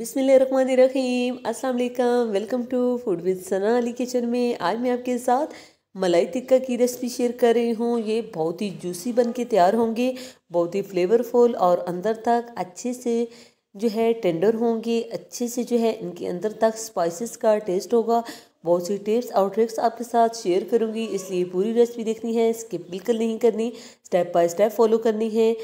बिसमीम अस्सलाम welcome to food with Sana Ali kitchen में आज मैं आपके साथ मलाई टिक्का की रेसिपी शेयर कर रही हूँ ये बहुत ही जूसी बन के तैयार होंगे बहुत ही फ्लेवरफुल और अंदर तक अच्छे से जो है टेंडर होंगे अच्छे से जो है इनके अंदर तक स्पाइसेस का टेस्ट होगा बहुत सी टिप्स और ट्रिक्स आपके साथ शेयर करूँगी इसलिए पूरी रेसिपी देखनी है स्किप बिल्कुल नहीं करनी स्टेप बाय स्टेप फॉलो करनी है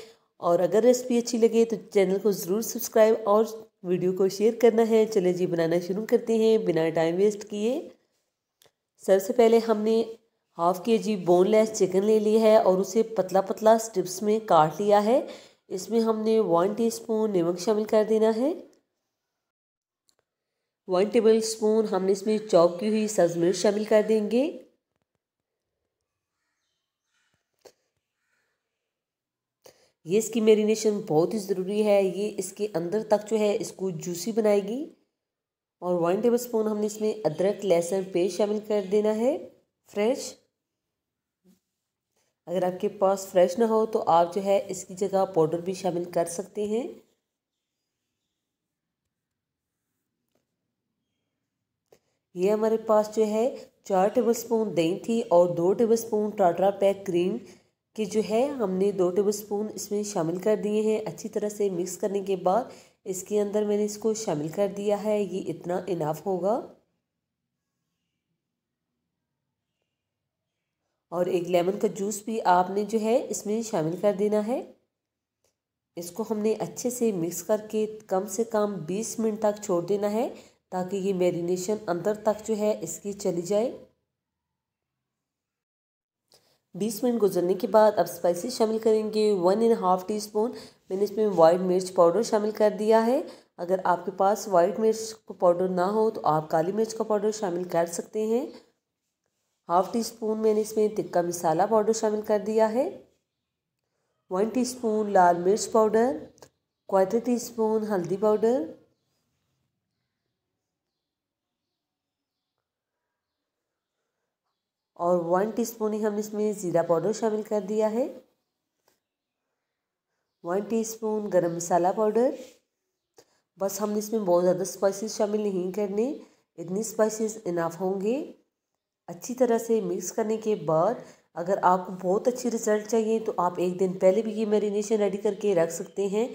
और अगर रेसिपी अच्छी लगे तो चैनल को ज़रूर सब्सक्राइब और वीडियो को शेयर करना है चले जी बनाना शुरू करते हैं बिना टाइम वेस्ट किए सबसे पहले हमने हाफ के जी बोनलेस चिकन ले लिया है और उसे पतला पतला स्ट्रिप्स में काट लिया है इसमें हमने वन टीस्पून नमक शामिल कर देना है वन टेबल स्पून हमने इसमें चॉप की हुई सब्ज मिर्च शामिल कर देंगे ये इसकी मेरीनेशन बहुत ही ज़रूरी है ये इसके अंदर तक जो है इसको जूसी बनाएगी और वन टेबल स्पून हमने इसमें अदरक लहसुन पेस्ट शामिल कर देना है फ्रेश अगर आपके पास फ्रेश ना हो तो आप जो है इसकी जगह पाउडर भी शामिल कर सकते हैं ये हमारे पास जो है चार टेबलस्पून दही थी और दो टेबलस्पून टाटरा पैक क्रीम कि जो है हमने दो टेबल स्पून इसमें शामिल कर दिए हैं अच्छी तरह से मिक्स करने के बाद इसके अंदर मैंने इसको शामिल कर दिया है ये इतना इनाफ होगा और एक लेमन का जूस भी आपने जो है इसमें शामिल कर देना है इसको हमने अच्छे से मिक्स करके कम से कम 20 मिनट तक छोड़ देना है ताकि ये मैरिनेशन अंदर तक जो है इसकी चली जाए बीस मिनट गुजरने के बाद अब स्पाइसेस शामिल करेंगे one and half teaspoon मैंने इसमें वाइट मिर्च पाउडर शामिल कर दिया है अगर आपके पास वाइट मिर्च का पाउडर ना हो तो आप काली मिर्च का पाउडर शामिल कर सकते हैं हाफ़ टी स्पून मैंने इसमें तिक्का मसाला पाउडर शामिल कर दिया है वन टी स्पून लाल मिर्च पाउडर क्वार्टर टी स्पून हल्दी पाउडर और वन टीस्पून ही हम इसमें ज़ीरा पाउडर शामिल कर दिया है वन टीस्पून गरम मसाला पाउडर बस हमने इसमें बहुत ज़्यादा स्पाइसेस शामिल नहीं करने इतनी स्पाइसेस इनाफ होंगे अच्छी तरह से मिक्स करने के बाद अगर आपको बहुत अच्छी रिज़ल्ट चाहिए तो आप एक दिन पहले भी ये मैरिनेशन रेडी करके रख सकते हैं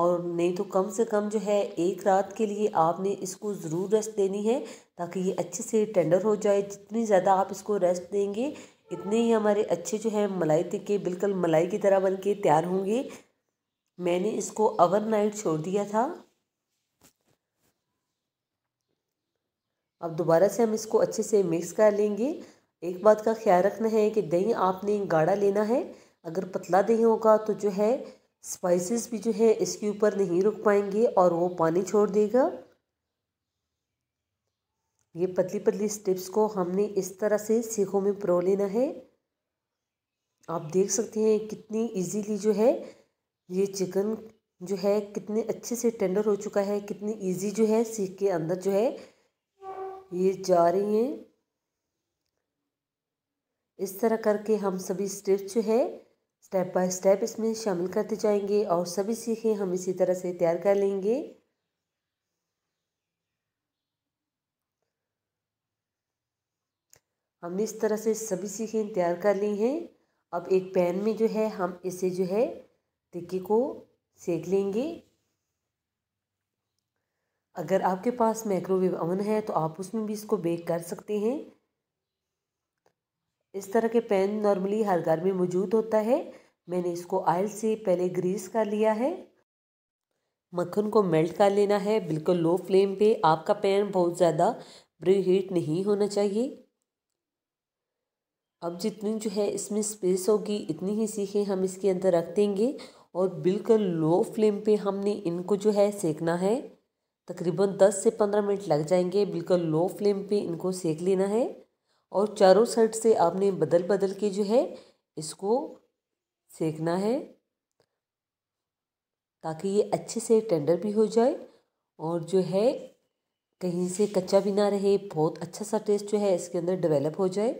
और नहीं तो कम से कम जो है एक रात के लिए आपने इसको ज़रूर रेस्ट देनी है ताकि ये अच्छे से टेंडर हो जाए जितनी ज़्यादा आप इसको रेस्ट देंगे इतने ही हमारे अच्छे जो है मलाई टिक्के बिल्कुल मलाई की तरह बन के तैयार होंगे मैंने इसको ओवर नाइट छोड़ दिया था अब दोबारा से हम इसको अच्छे से मिक्स कर लेंगे एक बात का ख्याल रखना है कि दही आपने गाढ़ा लेना है अगर पतला दही होगा तो जो है स्पाइसेस भी जो है इसके ऊपर नहीं रुक पाएंगे और वो पानी छोड़ देगा ये पतली पतली स्टेप्स को हमने इस तरह से सीखों में प्रो लेना है आप देख सकते हैं कितनी इजीली जो है ये चिकन जो है कितने अच्छे से टेंडर हो चुका है कितनी इजी जो है सीख के अंदर जो है ये जा रही हैं इस तरह करके हम सभी स्टेप्स जो है स्टेप बाय स्टेप इसमें शामिल करते जाएंगे और सभी सीखें हम इसी तरह से तैयार कर लेंगे हमने इस तरह से सभी सीखें तैयार कर ली हैं अब एक पैन में जो है हम इसे जो है टिक्के को सेक लेंगे अगर आपके पास माइक्रोवेव ओवन है तो आप उसमें भी इसको बेक कर सकते हैं इस तरह के पैन नॉर्मली हर घर में मौजूद होता है मैंने इसको आयल से पहले ग्रीस कर लिया है मक्खन को मेल्ट कर लेना है बिल्कुल लो फ्लेम पे आपका पैन बहुत ज़्यादा ब्री हीट नहीं होना चाहिए अब जितनी जो है इसमें स्पेस होगी इतनी ही सीखें हम इसके अंदर रख देंगे और बिल्कुल लो फ्लेम पे हमने इनको जो है सेकना है तकरीबन दस से पंद्रह मिनट लग जाएंगे बिल्कुल लो फ्लेम पे इनको सेक लेना है और चारों साइड से आपने बदल बदल के जो है इसको सेकना है ताकि ये अच्छे से टेंडर भी हो जाए और जो है कहीं से कच्चा भी ना रहे बहुत अच्छा सा टेस्ट जो है इसके अंदर डेवलप हो जाए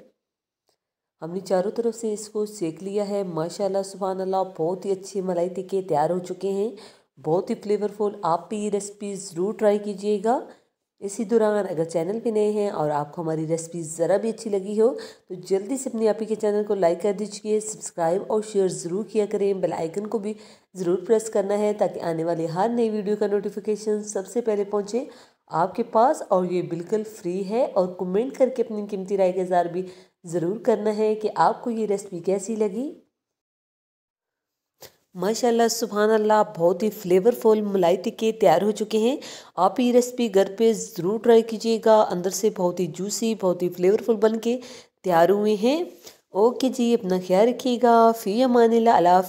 हमने चारों तरफ से इसको सेक लिया है माशाल्लाह सुबहान अल्लाह बहुत ही अच्छी मलाई टिक्के तैयार हो चुके हैं बहुत ही फ्लेवरफुल आप भी ये रेसिपी ज़रूर ट्राई कीजिएगा इसी दौरान अगर चैनल पे नए हैं और आपको हमारी रेसिपी ज़रा भी अच्छी लगी हो तो जल्दी से अपने आपी के चैनल को लाइक कर दीजिए सब्सक्राइब और शेयर ज़रूर किया करें बेल आइकन को भी ज़रूर प्रेस करना है ताकि आने वाली हर नई वीडियो का नोटिफिकेशन सबसे पहले पहुँचे आपके पास और ये बिल्कुल फ्री है और कमेंट करके अपनी कीमती राय का इजहार भी ज़रूर करना है कि आपको ये रेसिपी कैसी लगी माशाला सुबहान अल्लाह बहुत ही फ्लेवरफुल मलाई टिक्के तैयार हो चुके हैं आप ये रेसिपी घर पे ज़रूर ट्राई कीजिएगा अंदर से बहुत ही जूसी बहुत ही फ्लेवरफुल बन के तैयार हुए हैं ओके जी अपना ख्याल रखिएगा फ़ी अमान अल्लाह